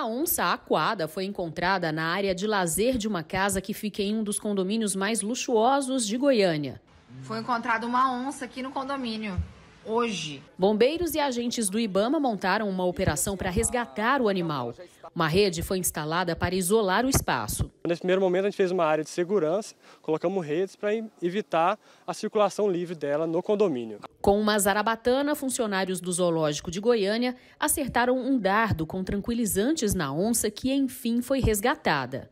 Uma onça aquada foi encontrada na área de lazer de uma casa que fica em um dos condomínios mais luxuosos de Goiânia. Foi encontrada uma onça aqui no condomínio hoje. Bombeiros e agentes do Ibama montaram uma operação para resgatar o animal. Uma rede foi instalada para isolar o espaço. Nesse primeiro momento, a gente fez uma área de segurança, colocamos redes para evitar a circulação livre dela no condomínio. Com uma zarabatana, funcionários do Zoológico de Goiânia acertaram um dardo com tranquilizantes na onça que, enfim, foi resgatada.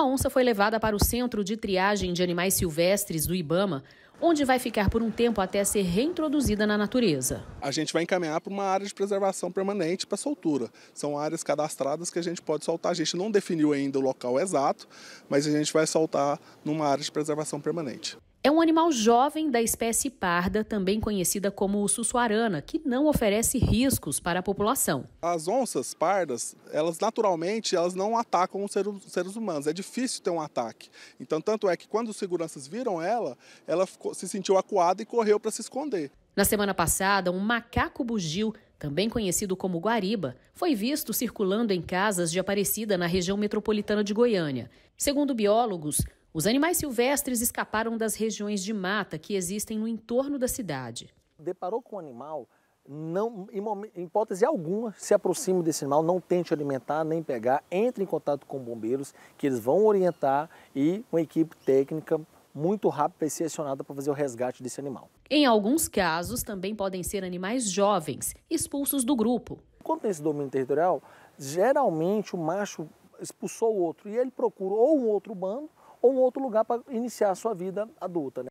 A onça foi levada para o Centro de Triagem de Animais Silvestres do Ibama, onde vai ficar por um tempo até ser reintroduzida na natureza. A gente vai encaminhar para uma área de preservação permanente para soltura. São áreas cadastradas que a gente pode soltar. A gente não definiu ainda o local exato, mas a gente vai soltar numa área de preservação permanente. É um animal jovem da espécie parda, também conhecida como sussuarana, que não oferece riscos para a população. As onças pardas, elas naturalmente elas não atacam os seres humanos. É difícil ter um ataque. Então, tanto é que quando os seguranças viram ela, ela ficou, se sentiu acuada e correu para se esconder. Na semana passada, um macaco bugio, também conhecido como guariba, foi visto circulando em casas de Aparecida na região metropolitana de Goiânia. Segundo biólogos, os animais silvestres escaparam das regiões de mata que existem no entorno da cidade. Deparou com o um animal, não, em hipótese alguma, se aproxime desse animal, não tente alimentar nem pegar, entre em contato com bombeiros, que eles vão orientar e uma equipe técnica muito rápida e selecionada para fazer o resgate desse animal. Em alguns casos, também podem ser animais jovens, expulsos do grupo. Quando tem esse domínio territorial, geralmente o macho expulsou o outro e ele procura ou um outro bando ou um outro lugar para iniciar a sua vida adulta. Né?